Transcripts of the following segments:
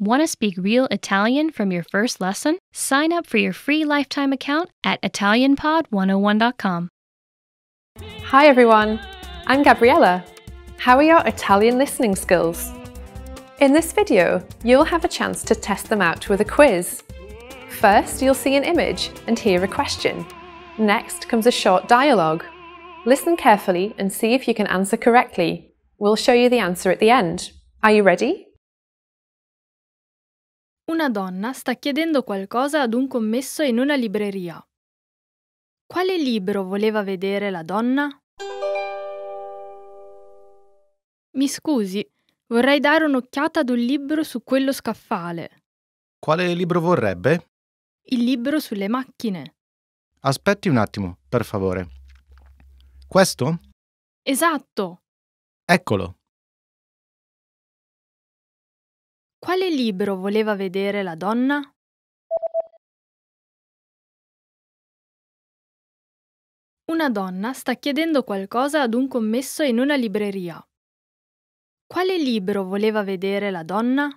Want to speak real Italian from your first lesson? Sign up for your free lifetime account at ItalianPod101.com. Hi everyone, I'm Gabriella. How are your Italian listening skills? In this video, you'll have a chance to test them out with a quiz. First, you'll see an image and hear a question. Next comes a short dialogue. Listen carefully and see if you can answer correctly. We'll show you the answer at the end. Are you ready? Una donna sta chiedendo qualcosa ad un commesso in una libreria. Quale libro voleva vedere la donna? Mi scusi, vorrei dare un'occhiata ad un libro su quello scaffale. Quale libro vorrebbe? Il libro sulle macchine. Aspetti un attimo, per favore. Questo? Esatto. Eccolo. Quale libro voleva vedere la donna? Una donna sta chiedendo qualcosa ad un commesso in una libreria. Quale libro voleva vedere la donna?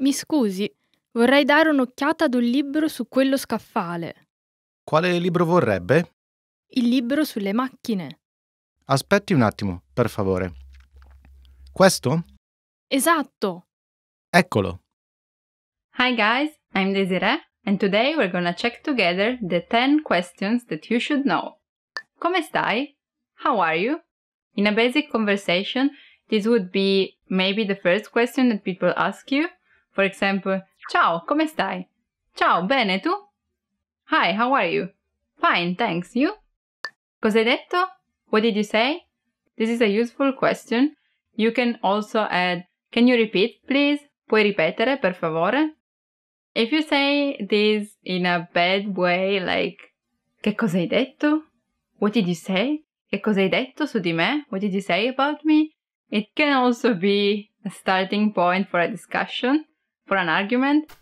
Mi scusi, vorrei dare un'occhiata ad un libro su quello scaffale. Quale libro vorrebbe? Il libro sulle macchine. Aspetti un attimo, per favore. Questo? Esatto. Eccolo! Hi guys, I'm Desiree and today we're gonna check together the 10 questions that you should know. Come stai? How are you? In a basic conversation, this would be maybe the first question that people ask you. For example, Ciao, come stai? Ciao, bene tu? Hi, how are you? Fine, thanks, you? Cos'hai detto? What did you say? This is a useful question. You can also add, Can you repeat, please? Puoi ripetere, per favore? If you say this in a bad way, like Che cosa hai detto? What did you say? Che cosa hai detto su di me? What did you say about me? It can also be a starting point for a discussion, for an argument.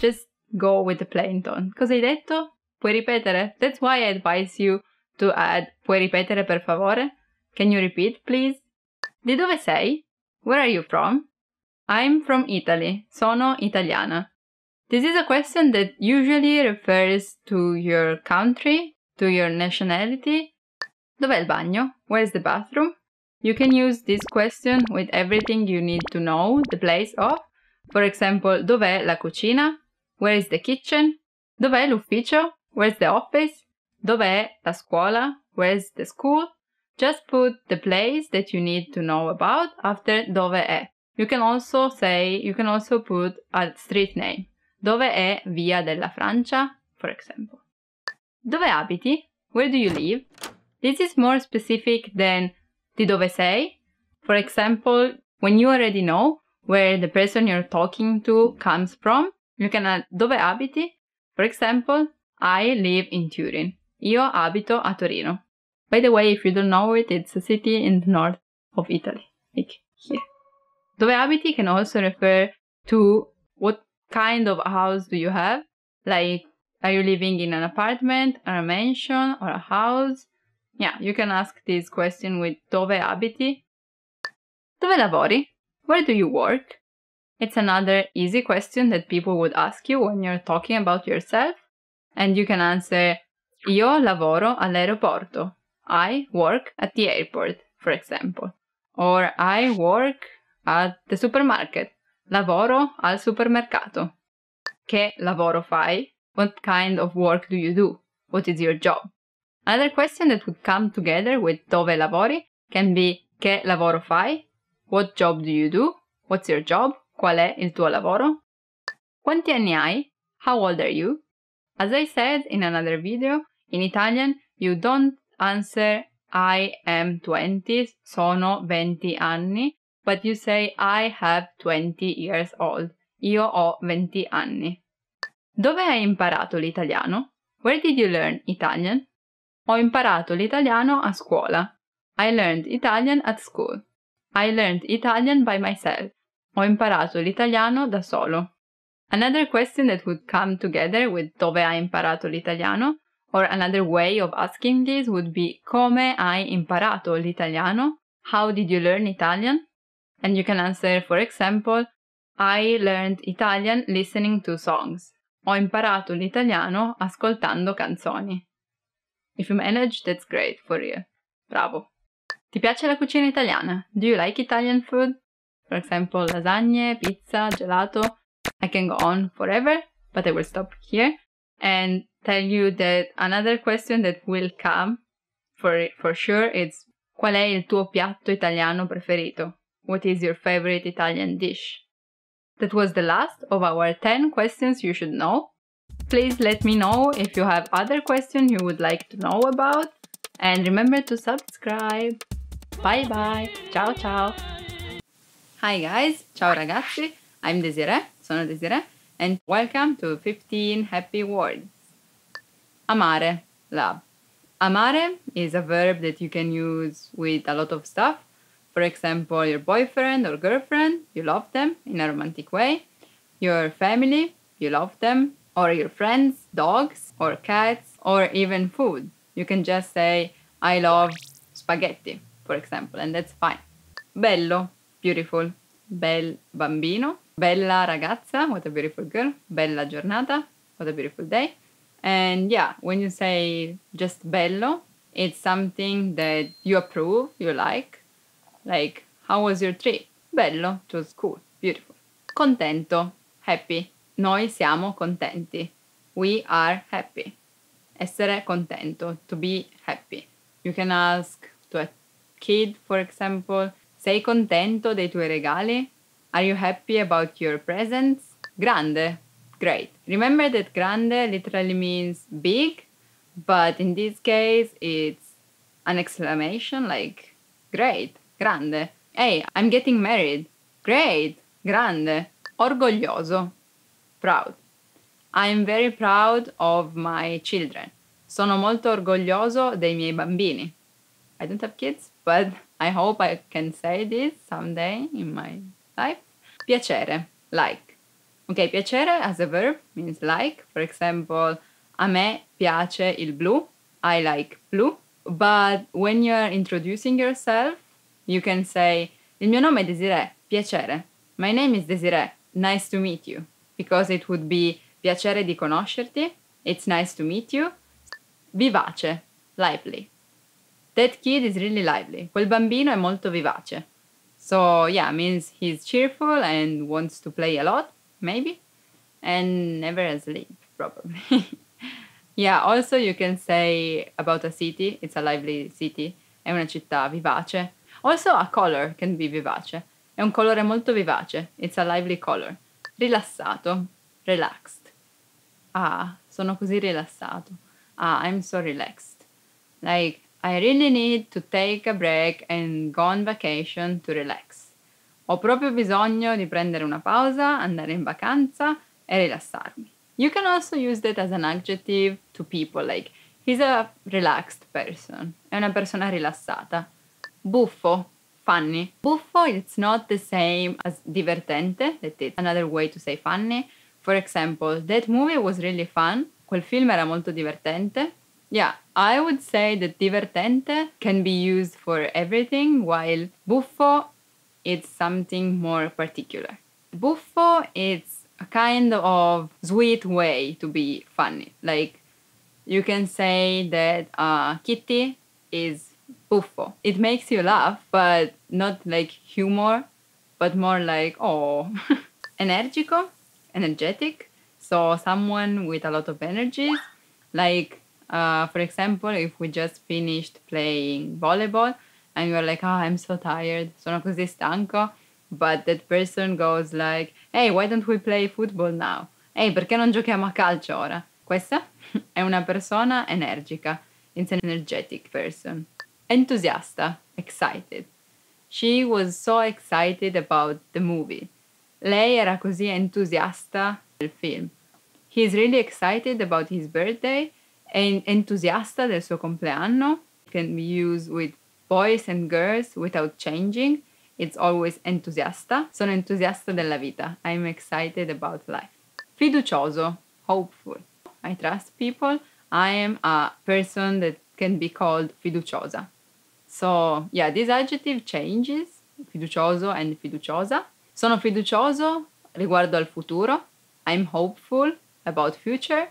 Just go with the plain tone. Cosa hai detto? Puoi ripetere? That's why I advise you to add Puoi ripetere per favore? Can you repeat, please? Di dove sei? Where are you from? I'm from Italy. Sono italiana. This is a question that usually refers to your country, to your nationality. Dov'è il bagno? Where's the bathroom? You can use this question with everything you need to know the place of. For example, dov'è la cucina? Where is the kitchen? Dov'è l'ufficio? Where's the office? Dov'è la scuola? Where's the school? Just put the place that you need to know about after dove è. You can also say, you can also put a street name. Dove è Via della Francia, for example. Dove abiti? Where do you live? This is more specific than di dove sei. For example, when you already know where the person you're talking to comes from, you can add dove abiti. For example, I live in Turin. Io abito a Torino. By the way, if you don't know it, it's a city in the north of Italy, like here abiti can also refer to what kind of house do you have? Like, are you living in an apartment or a mansion or a house? Yeah, you can ask this question with Dove abiti? Dove lavori? Where do you work? It's another easy question that people would ask you when you're talking about yourself. And you can answer Io lavoro all'aeroporto. I work at the airport, for example. Or I work at the supermarket. Lavoro al supermercato. Che lavoro fai? What kind of work do you do? What is your job? Another question that would come together with dove lavori can be che lavoro fai? What job do you do? What's your job? Qual è il tuo lavoro? Quanti anni hai? How old are you? As I said in another video, in Italian you don't answer I am 20, sono 20 anni, but you say I have 20 years old. Io ho 20 anni. Dove hai imparato l'italiano? Where did you learn Italian? Ho imparato l'italiano a scuola. I learned Italian at school. I learned Italian by myself. Ho imparato l'italiano da solo. Another question that would come together with dove hai imparato l'italiano or another way of asking this would be come hai imparato l'italiano? How did you learn Italian? and you can answer, for example, I learned Italian listening to songs. Ho imparato l'italiano ascoltando canzoni. If you manage, that's great, for you. Bravo. Ti piace la cucina italiana? Do you like Italian food? For example, lasagne, pizza, gelato. I can go on forever, but I will stop here and tell you that another question that will come for, for sure is qual è il tuo piatto italiano preferito? What is your favorite Italian dish? That was the last of our 10 questions you should know. Please let me know if you have other questions you would like to know about and remember to subscribe. Bye bye, ciao ciao. Hi guys, ciao ragazzi, I'm Desiree, sono Desiree and welcome to 15 happy words. Amare, love. Amare is a verb that you can use with a lot of stuff for example, your boyfriend or girlfriend, you love them in a romantic way. Your family, you love them. Or your friends, dogs or cats, or even food. You can just say, I love spaghetti, for example, and that's fine. Bello, beautiful. Bel bambino. Bella ragazza, what a beautiful girl. Bella giornata, what a beautiful day. And yeah, when you say just bello, it's something that you approve, you like, like, how was your trip? Bello, it was cool, beautiful. Contento, happy. Noi siamo contenti. We are happy. Essere contento, to be happy. You can ask to a kid, for example, sei contento dei tuoi regali? Are you happy about your presents? Grande, great. Remember that grande literally means big, but in this case it's an exclamation like great. grande. Hey, I'm getting married. Great, grande. Orgoglioso, proud. I'm very proud of my children. Sono molto orgoglioso dei miei bambini. I don't have kids, but I hope I can say this someday in my life. Piacere, like. Ok, piacere as a verb means like. For example, a me piace il blu. I like blue. But when you're introducing yourself, You can say, il mio nome è Desiree, piacere. My name is Desiree, nice to meet you. Because it would be piacere di conoscerti, it's nice to meet you. Vivace, lively. That kid is really lively. Quel bambino è molto vivace. So, yeah, means he's cheerful and wants to play a lot, maybe, and never asleep, probably. yeah, also you can say about a city, it's a lively city, è una città vivace. Also a color can be vivace. È un colore molto vivace. It's a lively color. Rilassato. Relaxed. Ah, sono così rilassato. Ah, I'm so relaxed. Like, I really need to take a break and go on vacation to relax. Ho proprio bisogno di prendere una pausa, andare in vacanza e rilassarmi. You can also use that as an adjective to people, like he's a relaxed person, è una persona rilassata. buffo, funny. Buffo it's not the same as divertente, that is another way to say funny. For example, that movie was really fun. Quel film era molto divertente. Yeah, I would say that divertente can be used for everything, while buffo it's something more particular. Buffo it's a kind of sweet way to be funny. Like you can say that a uh, Kitty is buffo. It makes you laugh, but not like humor, but more like, oh, energico, energetic. So someone with a lot of energy, like uh, for example, if we just finished playing volleyball and you're like, oh, I'm so tired, sono così stanco, but that person goes like, hey, why don't we play football now? hey, perché non giochiamo a calcio ora? Questa è una persona energica. It's an energetic person entusiasta, excited. She was so excited about the movie. Lei era così entusiasta del film. He is really excited about his birthday and entusiasta del suo compleanno. It can be used with boys and girls without changing. It's always entusiasta. Sono entusiasta della vita. I'm excited about life. Fiducioso, hopeful. I trust people. I am a person that can be called fiduciosa. So, yeah, this adjective changes, fiducioso and fiduciosa. Sono fiducioso riguardo al futuro. I'm hopeful about future.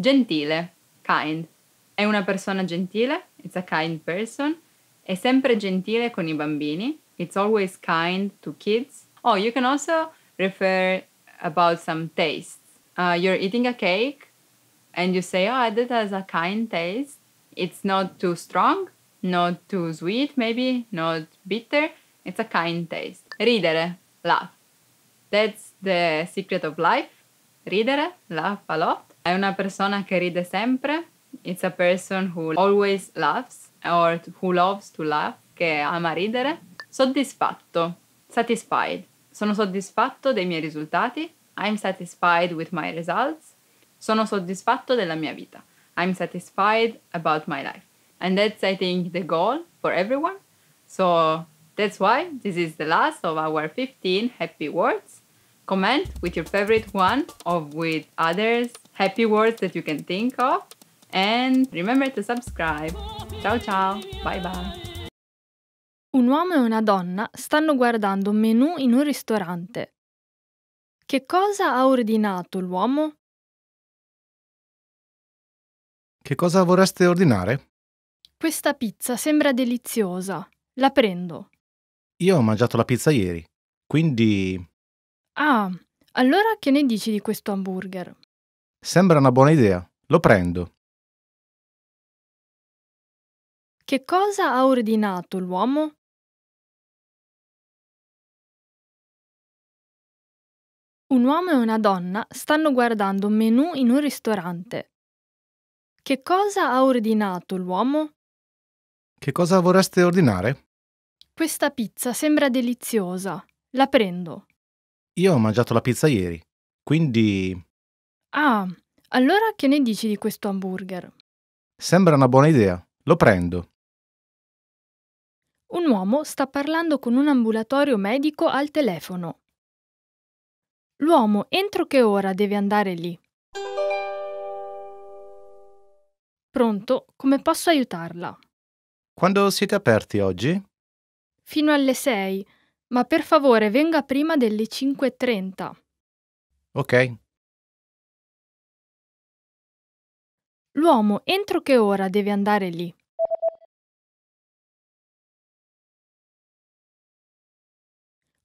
Gentile, kind. È una persona gentile, it's a kind person. È sempre gentile con i bambini. It's always kind to kids. Oh, you can also refer about some tastes. Uh, you're eating a cake and you say, oh, that has a kind taste. It's not too strong, not too sweet maybe, not bitter. It's a kind taste. Ridere, laugh. That's the secret of life. Ridere, laugh a lot. È una persona che ride sempre. It's a person who always laughs or who loves to laugh, che ama ridere. Soddisfatto, satisfied. Sono soddisfatto dei miei risultati. I'm satisfied with my results. Sono soddisfatto della mia vita. I'm satisfied about my life. And that's, I think, the goal for everyone. So that's why this is the last of our 15 happy words. Comment with your favorite one or with others happy words that you can think of. And remember to subscribe. Ciao ciao, bye bye. Un uomo e una donna stanno guardando un menù in un ristorante. Che cosa ha ordinato l'uomo? Che cosa vorreste ordinare? Questa pizza sembra deliziosa. La prendo. Io ho mangiato la pizza ieri, quindi... Ah, allora che ne dici di questo hamburger? Sembra una buona idea. Lo prendo. Che cosa ha ordinato l'uomo? Un uomo e una donna stanno guardando un menù in un ristorante. Che cosa ha ordinato l'uomo? Che cosa vorreste ordinare? Questa pizza sembra deliziosa. La prendo. Io ho mangiato la pizza ieri, quindi... Ah, allora che ne dici di questo hamburger? Sembra una buona idea. Lo prendo. Un uomo sta parlando con un ambulatorio medico al telefono. L'uomo entro che ora deve andare lì? Pronto, come posso aiutarla? Quando siete aperti oggi? Fino alle 6, ma per favore venga prima delle 5.30. Ok. L'uomo entro che ora deve andare lì?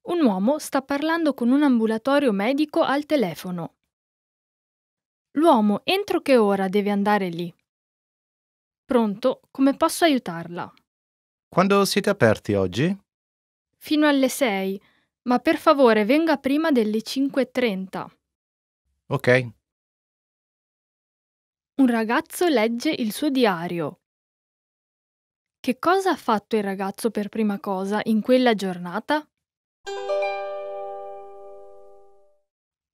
Un uomo sta parlando con un ambulatorio medico al telefono. L'uomo entro che ora deve andare lì? Pronto, come posso aiutarla? Quando siete aperti oggi? Fino alle 6, ma per favore venga prima delle 5.30. Ok. Un ragazzo legge il suo diario. Che cosa ha fatto il ragazzo per prima cosa in quella giornata?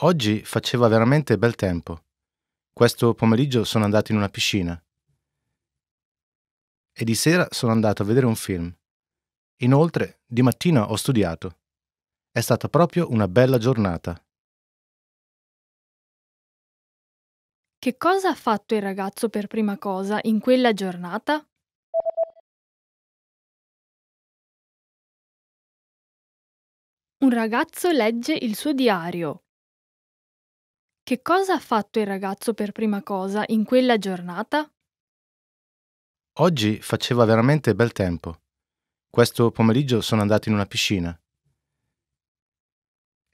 Oggi faceva veramente bel tempo. Questo pomeriggio sono andato in una piscina e di sera sono andato a vedere un film. Inoltre, di mattina ho studiato. È stata proprio una bella giornata. Che cosa ha fatto il ragazzo per prima cosa in quella giornata? Un ragazzo legge il suo diario. Che cosa ha fatto il ragazzo per prima cosa in quella giornata? Oggi faceva veramente bel tempo. Questo pomeriggio sono andato in una piscina.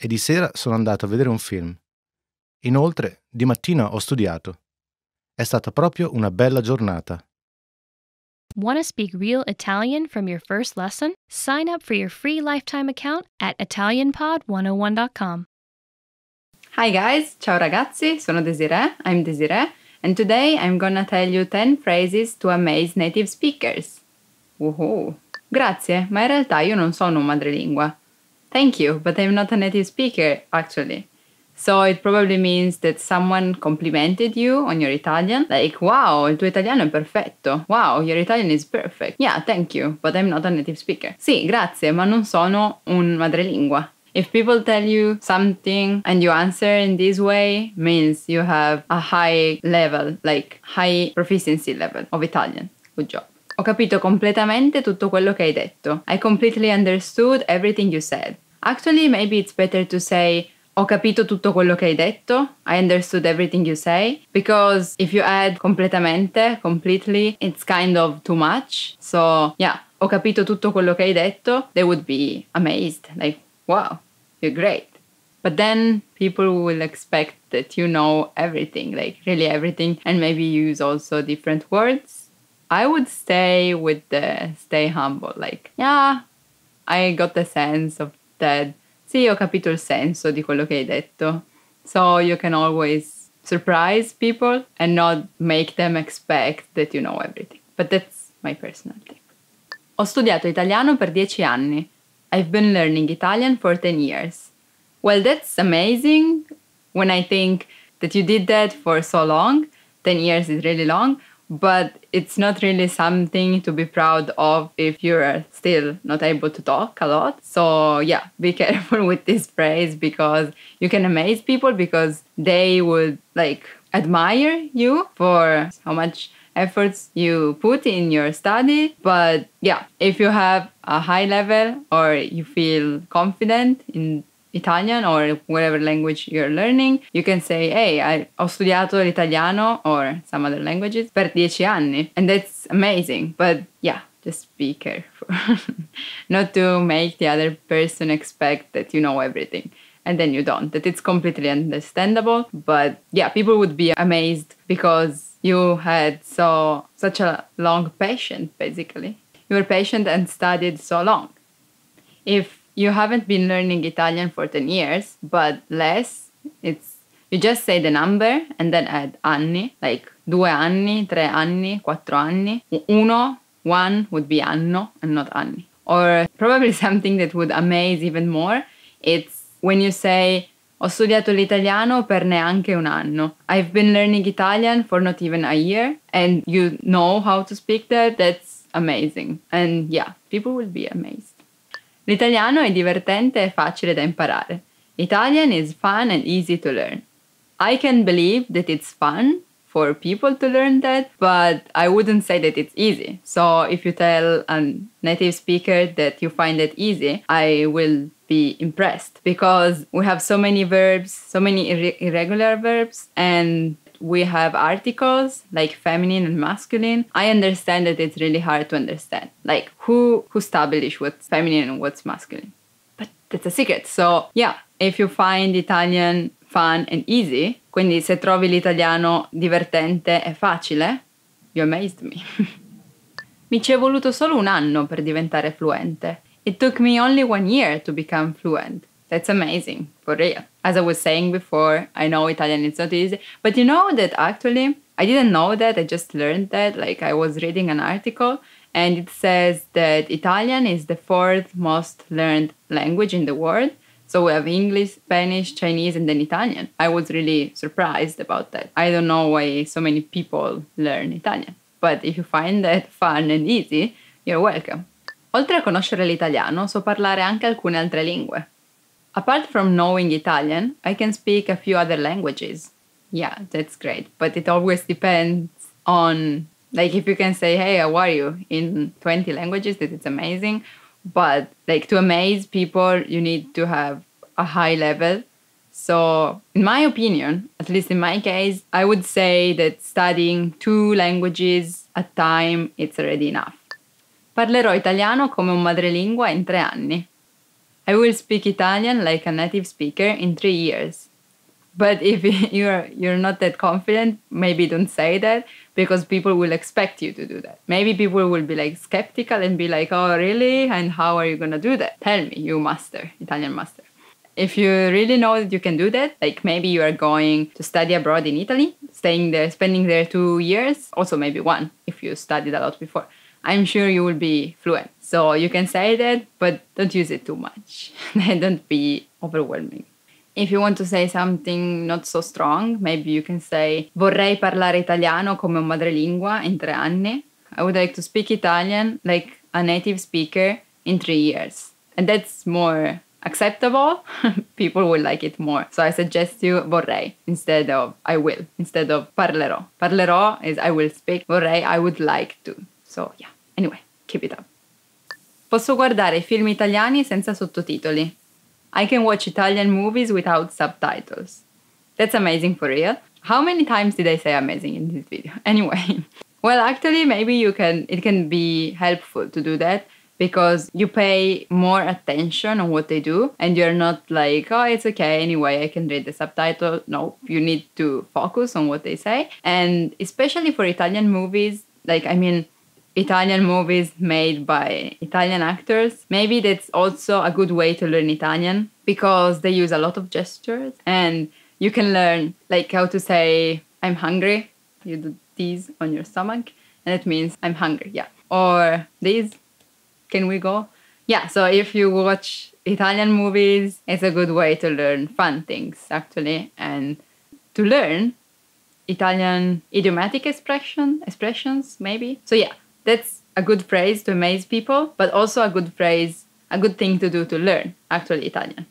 E di sera sono andato a vedere un film. Inoltre, di mattina ho studiato. È stata proprio una bella giornata. Want to speak real Italian from your first lesson? Sign up for your free lifetime account at italianpod101.com. Hi guys, ciao ragazzi, sono Desiree. I'm Desiree. And today I'm gonna tell you 10 phrases to amaze native speakers. Woohoo! Grazie, ma in realtà io non sono un madrelingua. Thank you, but I'm not a native speaker, actually. So it probably means that someone complimented you on your Italian, like, wow, il tuo italiano è perfetto, wow, your Italian is perfect. Yeah, thank you, but I'm not a native speaker. Sì, grazie, ma non sono un madrelingua. If people tell you something and you answer in this way, means you have a high level, like high proficiency level of Italian. Good job. Ho capito completamente tutto quello che hai detto. I completely understood everything you said. Actually, maybe it's better to say ho capito tutto quello che hai detto. I understood everything you say. Because if you add completamente, completely, it's kind of too much. So, yeah, ho capito tutto quello che hai detto. They would be amazed. Like, wow, you're great. But then people will expect that you know everything, like really everything, and maybe use also different words. I would stay with the stay humble, like, yeah, I got the sense of that. Sì, ho capito il senso di quello che hai detto. So you can always surprise people and not make them expect that you know everything. But that's my personal tip. Ho studiato italiano per dieci anni I've been learning Italian for 10 years. Well, that's amazing when I think that you did that for so long. 10 years is really long, but it's not really something to be proud of if you're still not able to talk a lot. So, yeah, be careful with this phrase because you can amaze people because they would like admire you for how much efforts you put in your study. But yeah, if you have a high level or you feel confident in Italian or whatever language you're learning, you can say, hey, I, ho studiato l'italiano or some other languages per dieci anni. And that's amazing. But yeah, just be careful not to make the other person expect that you know everything and then you don't that it's completely understandable but yeah people would be amazed because you had so such a long patient basically you were patient and studied so long if you haven't been learning italian for 10 years but less it's you just say the number and then add anni like due anni tre anni quattro anni uno one would be anno and not anni or probably something that would amaze even more it's when you say Ho studiato l'italiano per neanche un anno. I've been learning Italian for not even a year and you know how to speak that? That's amazing. And yeah, people will be amazed. L'italiano è divertente e facile da imparare. Italian is fun and easy to learn. I can believe that it's fun for people to learn that, but I wouldn't say that it's easy. So if you tell a native speaker that you find it easy, I will be impressed because we have so many verbs, so many ir- irregular verbs, and we have articles like feminine and masculine i understand that it's really hard to understand like who who establish what's feminine and what's masculine but that's a secret so yeah if you find italian fun and easy, quindi se trovi l'italiano divertente e facile, you amazed me. mi ci è voluto solo un anno per diventare fluente. It took me only one year to become fluent. That's amazing, for real. As I was saying before, I know Italian is not easy, but you know that actually I didn't know that, I just learned that. Like I was reading an article and it says that Italian is the fourth most learned language in the world so we have English, Spanish, Chinese, and then Italian. I was really surprised about that. I don't know why so many people learn Italian, but if you find that fun and easy, you're welcome. Oltre a conoscere l'italiano, so parlare anche alcune altre lingue. Apart from knowing Italian, I can speak a few other languages. Yeah, that's great, but it always depends on like if you can say, "Hey, how are you?" in 20 languages, that is amazing but like to amaze people you need to have a high level so in my opinion at least in my case i would say that studying two languages at time it's already enough parlerò italiano come un madrelingua in tre anni i will speak italian like a native speaker in three years but if you're you're not that confident maybe don't say that because people will expect you to do that. Maybe people will be like skeptical and be like, oh, really? And how are you going to do that? Tell me, you master, Italian master. If you really know that you can do that, like maybe you are going to study abroad in Italy, staying there, spending there two years, also maybe one if you studied a lot before, I'm sure you will be fluent. So you can say that, but don't use it too much and don't be overwhelming. If you want to say something not so strong, maybe you can say vorrei parlare italiano come madrelingua in tre anni. I would like to speak Italian like a native speaker in three years. And that's more acceptable. People will like it more. So I suggest you vorrei instead of I will, instead of parlerò. Parlerò is I will speak, vorrei I would like to. So yeah, anyway, keep it up. Posso guardare film italiani senza sottotitoli. I can watch Italian movies without subtitles. That's amazing for real. How many times did I say amazing in this video? Anyway, well, actually, maybe you can. It can be helpful to do that because you pay more attention on what they do and you're not like oh it's okay anyway i can read the subtitle no you need to focus on what they say and especially for italian movies like i mean Italian movies made by Italian actors. Maybe that's also a good way to learn Italian because they use a lot of gestures and you can learn like how to say I'm hungry. You do these on your stomach and it means I'm hungry. Yeah. Or these can we go? Yeah, so if you watch Italian movies, it's a good way to learn fun things actually and to learn Italian idiomatic expression expressions maybe. So yeah, that's a good phrase to amaze people, but also a good phrase, a good thing to do to learn actually Italian.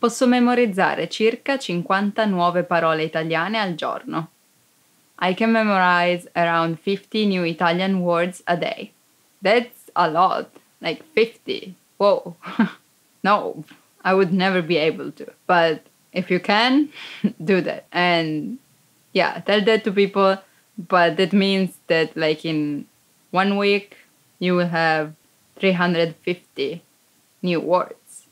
Posso memorizzare circa 50 nuove parole italiane al giorno. I can memorize around 50 new Italian words a day. That's a lot, like 50. Whoa. no, I would never be able to. But if you can, do that. And yeah, tell that to people. But that means that, like, in one week you will have 350 new words.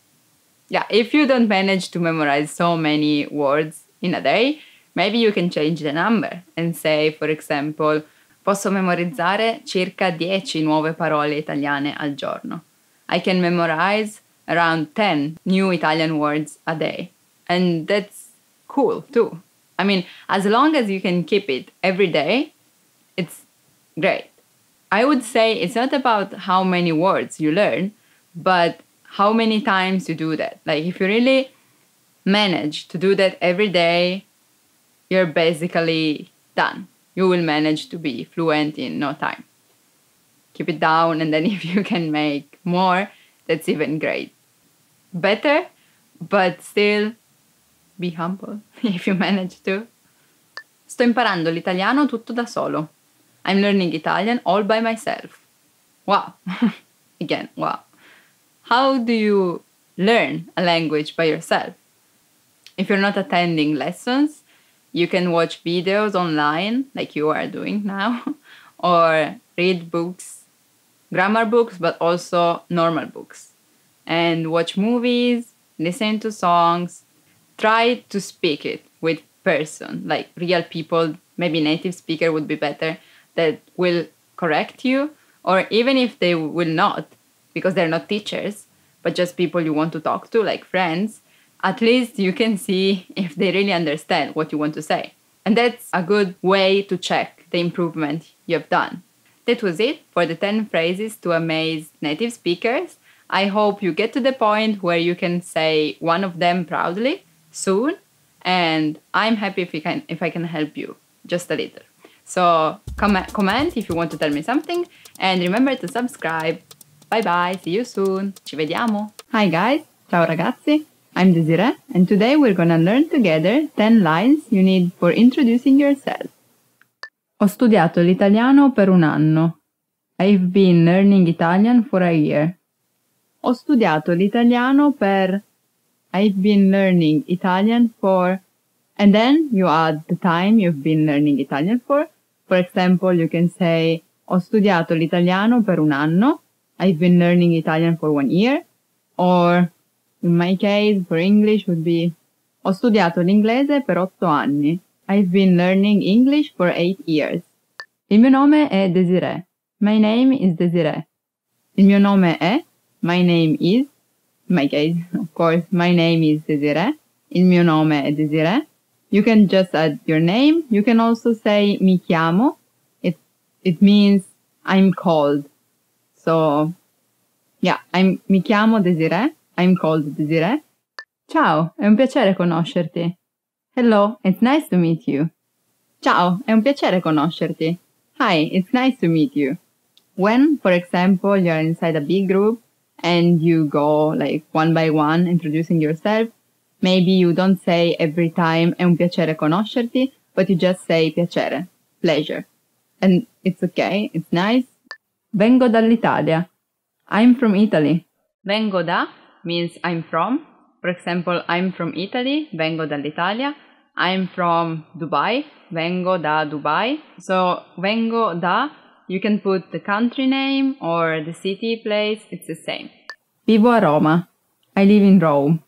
Yeah, if you don't manage to memorize so many words in a day, maybe you can change the number and say, for example, posso memorizzare circa 10 nuove parole italiane al giorno. I can memorize around 10 new Italian words a day. And that's cool too. I mean, as long as you can keep it every day, it's great. I would say it's not about how many words you learn, but how many times you do that. Like if you really manage to do that every day, you're basically done. You will manage to be fluent in no time. Keep it down, and then if you can make more, that's even great. Better, but still be humble if you manage to. Sto imparando l'italiano tutto da solo. I'm learning Italian all by myself. Wow. Again, wow. How do you learn a language by yourself? If you're not attending lessons, you can watch videos online, like you are doing now, or read books, grammar books, but also normal books, and watch movies, listen to songs, try to speak it with person, like real people. Maybe native speaker would be better that will correct you, or even if they will not, because they're not teachers, but just people you want to talk to, like friends, at least you can see if they really understand what you want to say. And that's a good way to check the improvement you've done. That was it for the 10 phrases to amaze native speakers. I hope you get to the point where you can say one of them proudly soon, and I'm happy if, you can, if I can help you just a little. So comment, comment if you want to tell me something and remember to subscribe. Bye bye, see you soon. Ci vediamo. Hi guys, ciao ragazzi. I'm Desiree and today we're gonna learn together 10 lines you need for introducing yourself. Ho studiato l'italiano per un anno. I've been learning Italian for a year. Ho studiato l'italiano per I've been learning Italian for And then you add the time you've been learning Italian for. For example, you can say, ho studiato l'italiano per un anno. I've been learning Italian for one year. Or, in my case, for English would be, ho studiato l'inglese per otto anni. I've been learning English for eight years. Il mio nome è Desiree. My name is Desiree. Il mio nome è, my name is, my case, of course, my name is Desiree. Il mio nome è Desiree. You can just add your name. You can also say mi chiamo. It, it means I'm called. So yeah, I'm, mi chiamo Desire." I'm called Desire. Ciao, è un piacere conoscerti. Hello, it's nice to meet you. Ciao, è un piacere conoscerti. Hi, it's nice to meet you. When, for example, you're inside a big group and you go like one by one introducing yourself, Maybe you don't say every time è un piacere conoscerti, but you just say piacere, pleasure. And it's okay, it's nice. Vengo dall'Italia. I'm from Italy. Vengo da means I'm from. For example, I'm from Italy, vengo dall'Italia. I'm from Dubai, vengo da Dubai. So, vengo da, you can put the country name or the city place, it's the same. Vivo a Roma. I live in Rome.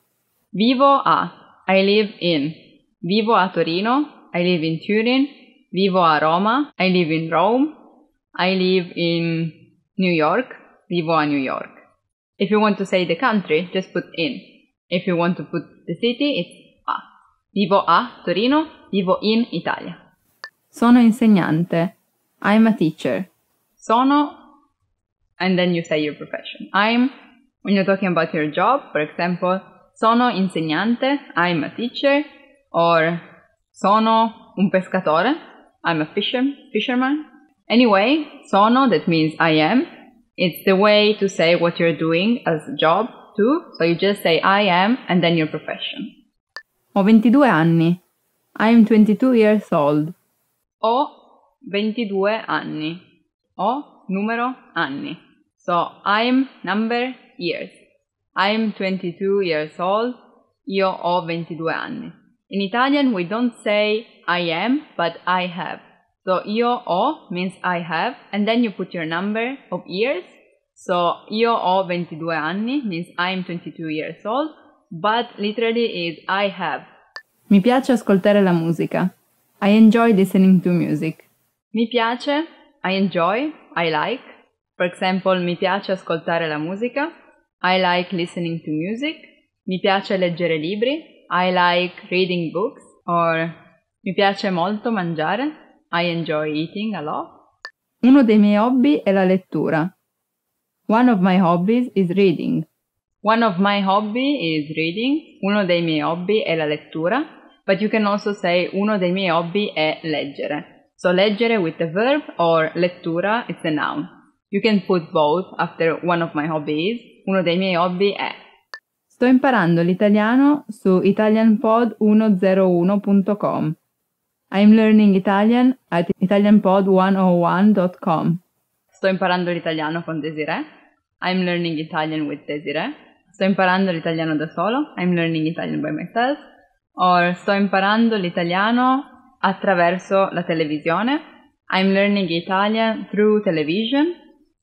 Vivo a. I live in. Vivo a Torino. I live in Turin. Vivo a Roma. I live in Rome. I live in New York. Vivo a New York. If you want to say the country, just put in. If you want to put the city, it's a. Vivo a Torino. Vivo in Italia. Sono insegnante. I'm a teacher. Sono, and then you say your profession. I'm, when you're talking about your job, for example, sono insegnante, I'm a teacher, or sono un pescatore, I'm a fisher, fisherman. Anyway, sono, that means I am. It's the way to say what you're doing as a job too, so you just say I am and then your profession. Ho 22 anni. I'm 22 years old. Ho 22 anni. Ho numero anni. So I'm number years. I'm 22 years old, io ho 22 anni. In Italian we don't say I am, but I have. So io ho means I have, and then you put your number of years. So io ho 22 anni means I'm 22 years old, but literally is I have. Mi piace ascoltare la musica. I enjoy listening to music. Mi piace, I enjoy, I like. For example, mi piace ascoltare la musica. I like listening to music. Mi piace leggere libri. I like reading books. Or mi piace molto mangiare. I enjoy eating a lot. Uno dei miei hobby è la lettura. One of my hobbies is reading. One of my hobby is reading. Uno dei miei hobby è la lettura. But you can also say uno dei miei hobby è leggere. So leggere with the verb or lettura is the noun. You can put both after one of my hobbies uno dei miei hobby è... Sto imparando l'italiano su italianpod101.com. I'm learning Italian at italianpod101.com. Sto imparando l'italiano con Desiree. I'm learning Italian with Desiree. Sto imparando l'italiano da solo. I'm learning Italian by myself. Or sto imparando l'italiano attraverso la televisione. I'm learning Italian through television.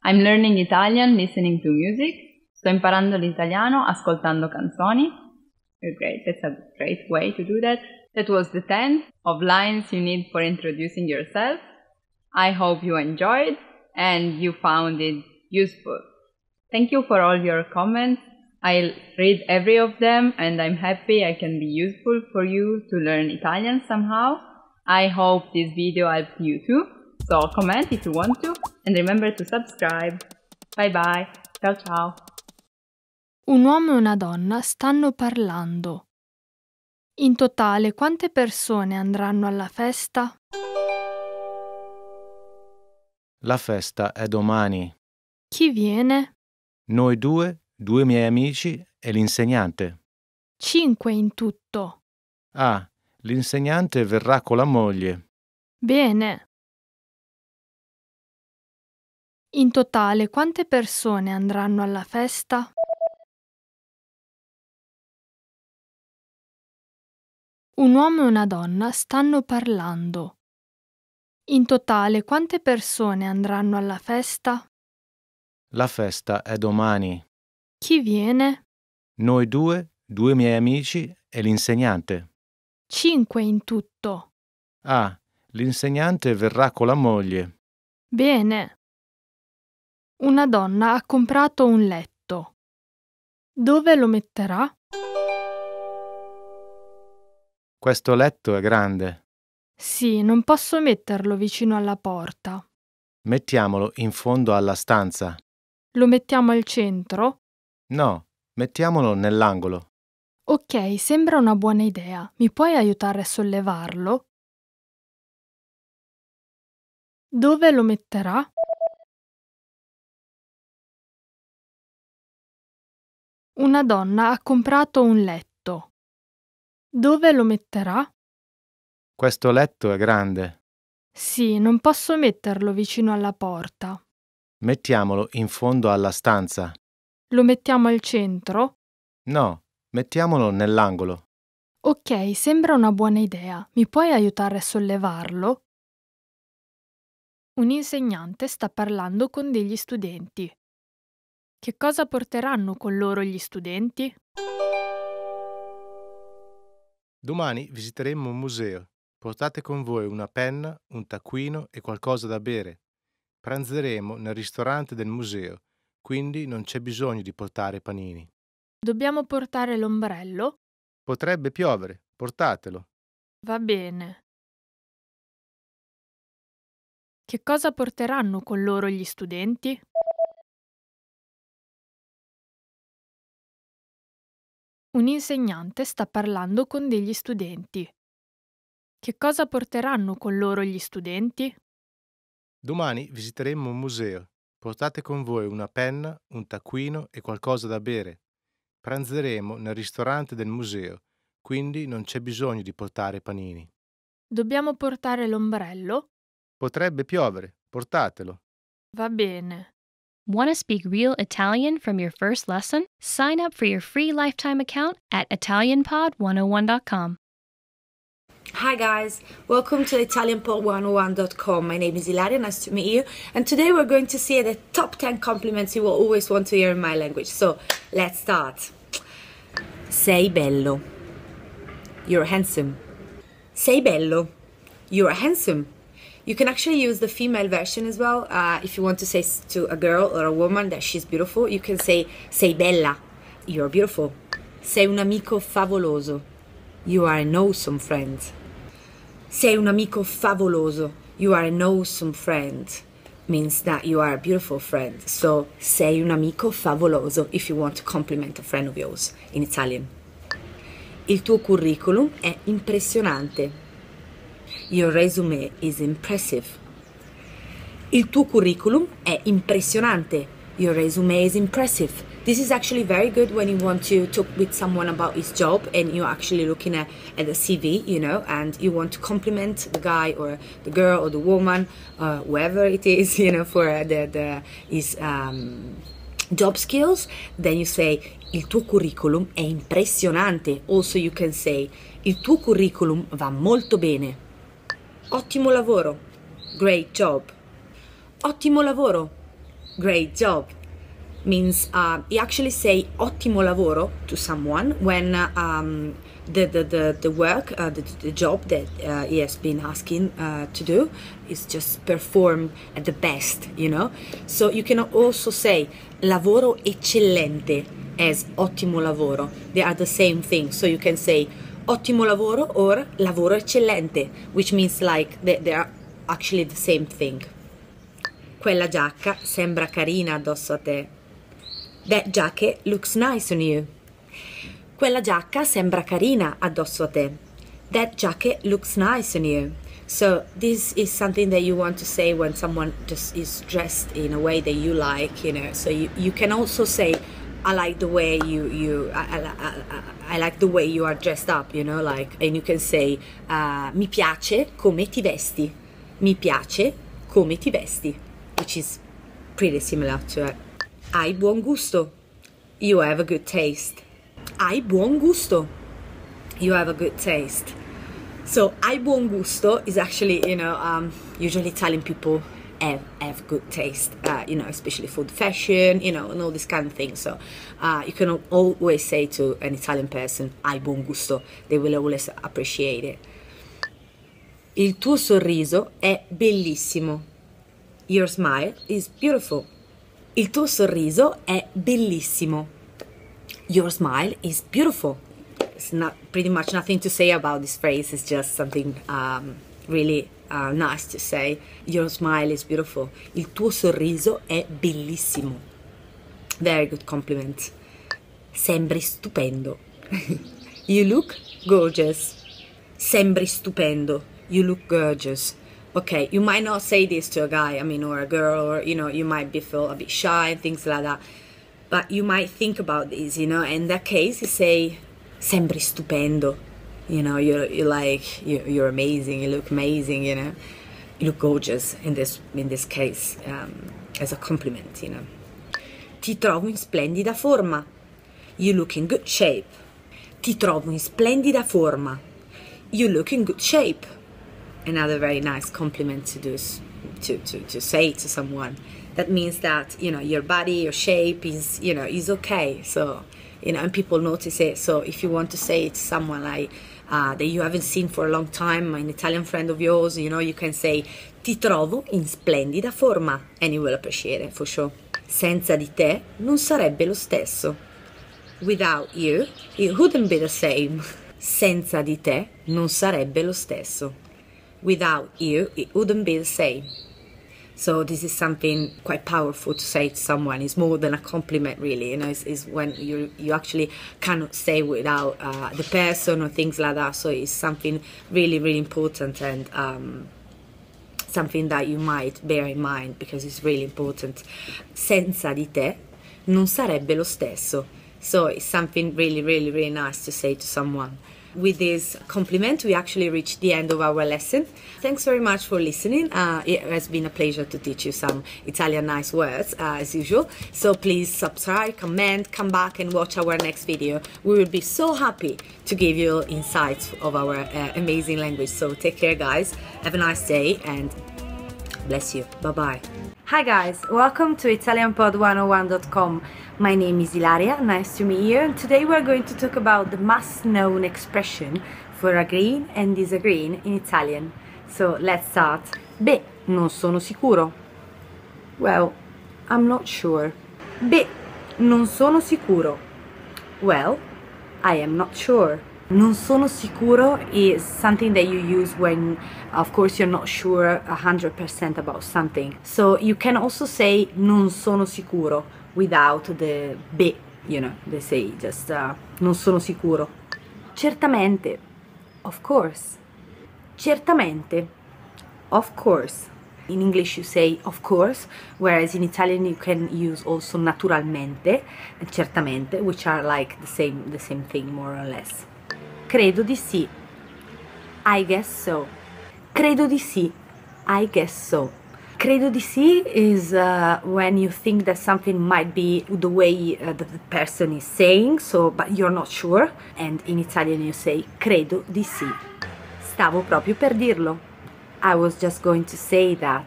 I'm learning Italian listening to music. Sto imparando l'italiano ascoltando canzoni. Great, that's a great way to do that. That was the 10 of lines you need for introducing yourself. I hope you enjoyed and you found it useful. Thank you for all your comments. I will read every of them and I'm happy I can be useful for you to learn Italian somehow. I hope this video helped you too. So comment if you want to and remember to subscribe. Bye bye. Ciao ciao. Un uomo e una donna stanno parlando. In totale quante persone andranno alla festa? La festa è domani. Chi viene? Noi due, due miei amici e l'insegnante. Cinque in tutto. Ah, l'insegnante verrà con la moglie. Bene. In totale quante persone andranno alla festa? Un uomo e una donna stanno parlando. In totale quante persone andranno alla festa? La festa è domani. Chi viene? Noi due, due miei amici e l'insegnante. Cinque in tutto. Ah, l'insegnante verrà con la moglie. Bene. Una donna ha comprato un letto. Dove lo metterà? Questo letto è grande. Sì, non posso metterlo vicino alla porta. Mettiamolo in fondo alla stanza. Lo mettiamo al centro? No, mettiamolo nell'angolo. Ok, sembra una buona idea. Mi puoi aiutare a sollevarlo? Dove lo metterà? Una donna ha comprato un letto dove lo metterà? Questo letto è grande. Sì, non posso metterlo vicino alla porta. Mettiamolo in fondo alla stanza. Lo mettiamo al centro? No, mettiamolo nell'angolo. Ok, sembra una buona idea. Mi puoi aiutare a sollevarlo? Un insegnante sta parlando con degli studenti. Che cosa porteranno con loro gli studenti? Domani visiteremo un museo. Portate con voi una penna, un taccuino e qualcosa da bere. Pranzeremo nel ristorante del museo, quindi non c'è bisogno di portare panini. Dobbiamo portare l'ombrello? Potrebbe piovere, portatelo. Va bene. Che cosa porteranno con loro gli studenti? Un insegnante sta parlando con degli studenti. Che cosa porteranno con loro gli studenti? Domani visiteremo un museo. Portate con voi una penna, un taccuino e qualcosa da bere. Pranzeremo nel ristorante del museo, quindi non c'è bisogno di portare panini. Dobbiamo portare l'ombrello? Potrebbe piovere, portatelo. Va bene. Want to speak real Italian from your first lesson? Sign up for your free lifetime account at ItalianPod101.com. Hi guys, welcome to ItalianPod101.com. My name is Ilaria, nice to meet you. And today we're going to see the top 10 compliments you will always want to hear in my language. So let's start. Sei bello. You're handsome. Sei bello. You're handsome. You can actually use the female version as well. Uh, if you want to say to a girl or a woman that she's beautiful, you can say sei bella, you're beautiful. Sei un amico favoloso, you are an awesome friend. Sei un amico favoloso, you are an awesome friend. Means that you are a beautiful friend. So, sei un amico favoloso if you want to compliment a friend of yours in Italian. Il tuo curriculum è impressionante. Your resume is impressive. Il tuo curriculum è impressionante. Your resume is impressive. This is actually very good when you want to talk with someone about his job and you're actually looking at, at the CV, you know, and you want to compliment the guy or the girl or the woman, uh, whoever it is, you know, for the, the his um, job skills. Then you say, il tuo curriculum è impressionante. Also you can say, il tuo curriculum va molto bene. Ottimo lavoro. Great job. Ottimo lavoro. Great job means uh, you actually say ottimo lavoro to someone when um, the, the, the, the work, uh, the, the job that uh, he has been asking uh, to do is just performed at the best, you know. So you can also say lavoro eccellente as ottimo lavoro. They are the same thing. So you can say ottimo lavoro or lavoro eccellente, which means like they, are actually the same thing. Quella giacca sembra carina addosso a te. That jacket looks nice on you. Quella giacca sembra carina addosso a te. That jacket looks nice on you. So this is something that you want to say when someone just is dressed in a way that you like, you know. So you, you can also say I like the way you you I, I, I, I, like the way you are dressed up, you know, like and you can say uh, mi piace come ti vesti, mi piace come ti vesti, which is pretty similar to it. Hai buon gusto, you have a good taste. Hai buon gusto, you have a good taste. So hai buon gusto is actually you know um, usually telling people have, have good taste, uh, you know, especially food, fashion, you know, and all this kind of thing. So uh, you can always say to an Italian person, hai buon gusto. They will always appreciate it. Il tuo sorriso è bellissimo. Your smile is beautiful. Il tuo sorriso è bellissimo. Your smile is beautiful. It's not pretty much nothing to say about this phrase. It's just something um, really uh, nice to say your smile is beautiful. Il tuo sorriso è bellissimo. Very good compliment. Sembri stupendo. you look gorgeous. Sembri stupendo. You look gorgeous. Okay, you might not say this to a guy, I mean, or a girl, or you know, you might be feel a bit shy and things like that. But you might think about this, you know, in that case, you say, sembri stupendo you know you're, you're like you're amazing you look amazing you know you look gorgeous in this in this case um, as a compliment you know ti trovo in splendida forma you look in good shape ti trovo in splendida forma you look in good shape another very nice compliment to do to, to, to say to someone that means that you know your body your shape is you know is okay so you know, and people notice it. So if you want to say it's someone like uh, that you haven't seen for a long time, an Italian friend of yours, you know, you can say ti trovo in splendida forma and you will appreciate it for sure. Senza di te non sarebbe lo stesso. Without you, it wouldn't be the same. Senza di te non sarebbe lo stesso. Without you, it wouldn't be the same. So this is something quite powerful to say to someone. It's more than a compliment, really. You know, it's, it's when you you actually cannot say without uh, the person or things like that. So it's something really, really important and. Um, something that you might bear in mind because it's really important. Senza di te non sarebbe lo stesso. So it's something really, really, really nice to say to someone. With this compliment, we actually reached the end of our lesson. Thanks very much for listening. Uh, it has been a pleasure to teach you some Italian nice words, uh, as usual. So please subscribe, comment, come back and watch our next video. We will be so happy to give you insights of our uh, amazing language. So take care, guys. Have a nice day and bless you. Bye bye. Hi guys, welcome to ItalianPod101.com. My name is Ilaria, nice to meet you, and today we're going to talk about the must known expression for agreeing and disagreeing in Italian. So let's start. Beh, non sono sicuro. Well, I'm not sure. Beh, non sono sicuro. Well, I am not sure. Non sono sicuro is something that you use when, of course, you're not sure 100% about something. So you can also say non sono sicuro without the B, you know, they say just uh, non sono sicuro. Certamente, of course. Certamente, of course. In English you say of course, whereas in Italian you can use also naturalmente and certamente, which are like the same, the same thing more or less. Credo di sì. I guess so. Credo di sì. I guess so. Credo di sì is uh, when you think that something might be the way uh, that the person is saying, so but you're not sure, and in Italian you say credo di sì. Stavo proprio per dirlo. I was just going to say that.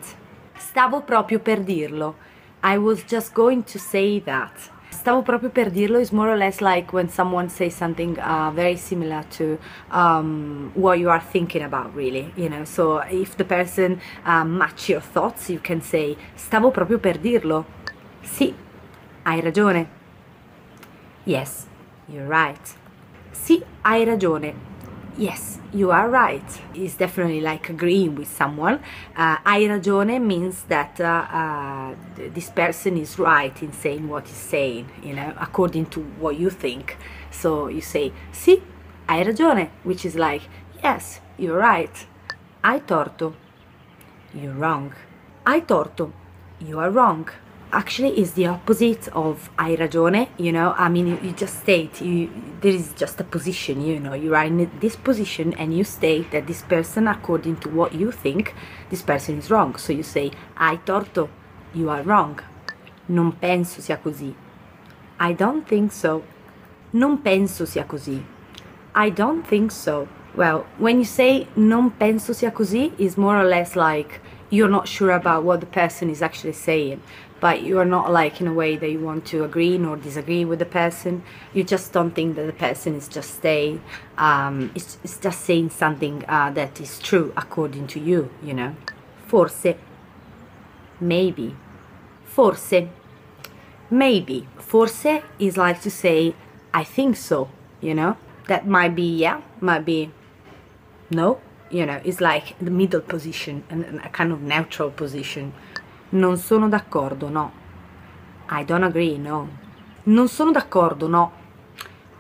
Stavo proprio per dirlo. I was just going to say that stavo proprio per dirlo, is more or less like when someone says something uh, very similar to um, what you are thinking about really, you know, so if the person uh, match your thoughts you can say stavo proprio per dirlo, sì, hai ragione, yes, you're right, sì, hai ragione, Yes, you are right. It's definitely like agreeing with someone. Uh, hai ragione means that uh, uh, this person is right in saying what he's saying, you know, according to what you think. So you say, sì, hai ragione, which is like, yes, you're right. Hai torto, you're wrong. Hai torto, you are wrong actually is the opposite of hai ragione you know i mean you, you just state you there is just a position you know you are in this position and you state that this person according to what you think this person is wrong so you say hai torto you are wrong non penso sia così i don't think so non penso sia così i don't think so well when you say non penso sia così is more or less like you're not sure about what the person is actually saying but you are not like in a way that you want to agree nor disagree with the person you just don't think that the person is just saying um, it's, it's just saying something uh, that is true according to you you know forse maybe forse maybe forse is like to say i think so you know that might be yeah might be no you know it's like the middle position and a kind of neutral position Non sono d'accordo, no. I don't agree, no. Non sono d'accordo, no.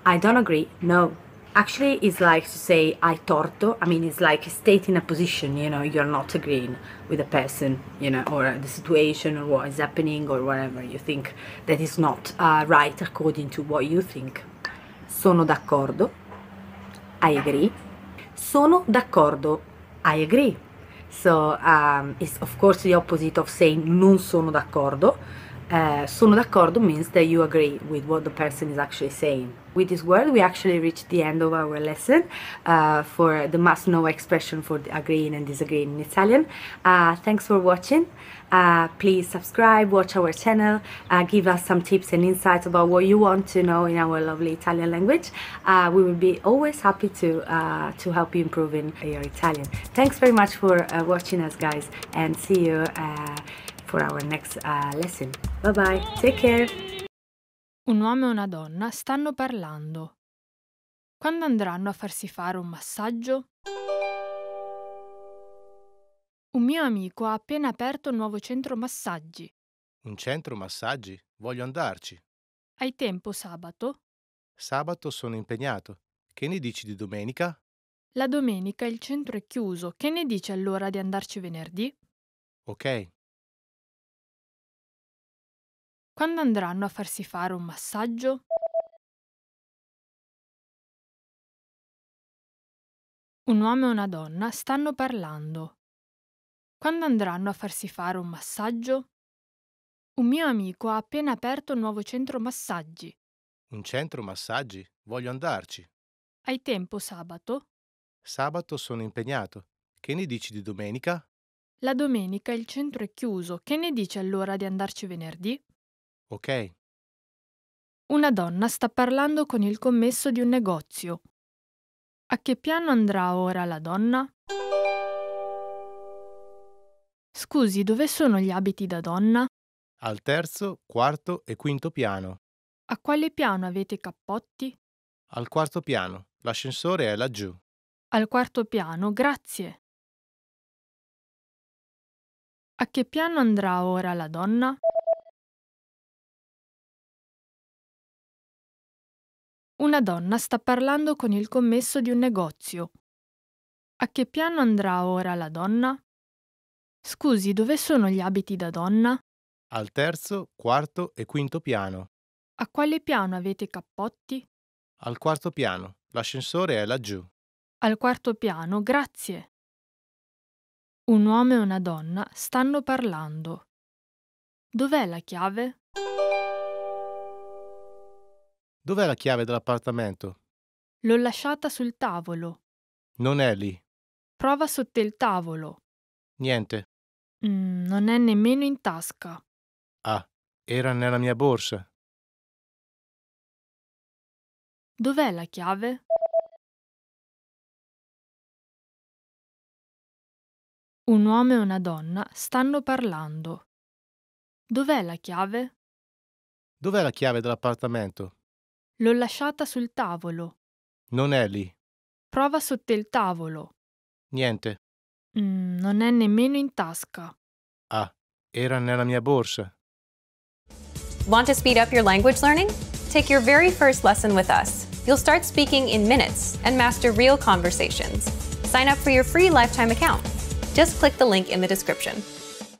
I don't agree, no. Actually, it's like to say I torto. I mean, it's like stating a position, you know, you're not agreeing with a person, you know, or the situation or what is happening or whatever you think that is not uh, right according to what you think. Sono d'accordo. I agree. Sono d'accordo. I agree. So um, it's of course the opposite of saying non sono d'accordo. Uh, sono d'accordo means that you agree with what the person is actually saying. With this word, we actually reached the end of our lesson uh, for the must know expression for agreeing and disagreeing in Italian. Uh, thanks for watching uh, please subscribe, watch our channel, uh, give us some tips and insights about what you want to know in our lovely Italian language. Uh, we will be always happy to, uh, to help you improve in your Italian. Thanks very much for uh, watching us guys and see you uh, for our next lesson. Bye bye, take care! Un uomo e una donna stanno parlando. Quando andranno a farsi fare un massaggio? Un mio amico ha appena aperto un nuovo centro massaggi. Un centro massaggi? Voglio andarci. Hai tempo sabato? Sabato sono impegnato. Che ne dici di domenica? La domenica il centro è chiuso. Che ne dici allora di andarci venerdì? Ok. Quando andranno a farsi fare un massaggio? Un uomo e una donna stanno parlando. Quando andranno a farsi fare un massaggio? Un mio amico ha appena aperto un nuovo centro massaggi. Un centro massaggi? Voglio andarci. Hai tempo sabato? Sabato sono impegnato. Che ne dici di domenica? La domenica il centro è chiuso. Che ne dici allora di andarci venerdì? Ok. Una donna sta parlando con il commesso di un negozio. A che piano andrà ora la donna? Scusi, dove sono gli abiti da donna? Al terzo, quarto e quinto piano. A quale piano avete i cappotti? Al quarto piano. L'ascensore è laggiù. Al quarto piano, grazie. A che piano andrà ora la donna? Una donna sta parlando con il commesso di un negozio. A che piano andrà ora la donna? Scusi, dove sono gli abiti da donna? Al terzo, quarto e quinto piano. A quale piano avete i cappotti? Al quarto piano. L'ascensore è laggiù. Al quarto piano, grazie. Un uomo e una donna stanno parlando. Dov'è la chiave? Dov'è la chiave dell'appartamento? L'ho lasciata sul tavolo. Non è lì. Prova sotto il tavolo. Niente. Mm, non è nemmeno in tasca. Ah, era nella mia borsa. Dov'è la chiave? Un uomo e una donna stanno parlando. Dov'è la chiave? Dov'è la chiave dell'appartamento? L'ho lasciata sul tavolo. Non è lì. Prova sotto il tavolo. Niente. Mm, non è nemmeno in tasca. Ah, era nella mia borsa. Want to speed up your language learning? Take your very first lesson with us. You'll start speaking in minutes and master real conversations. Sign up for your free lifetime account. Just click the link in the description.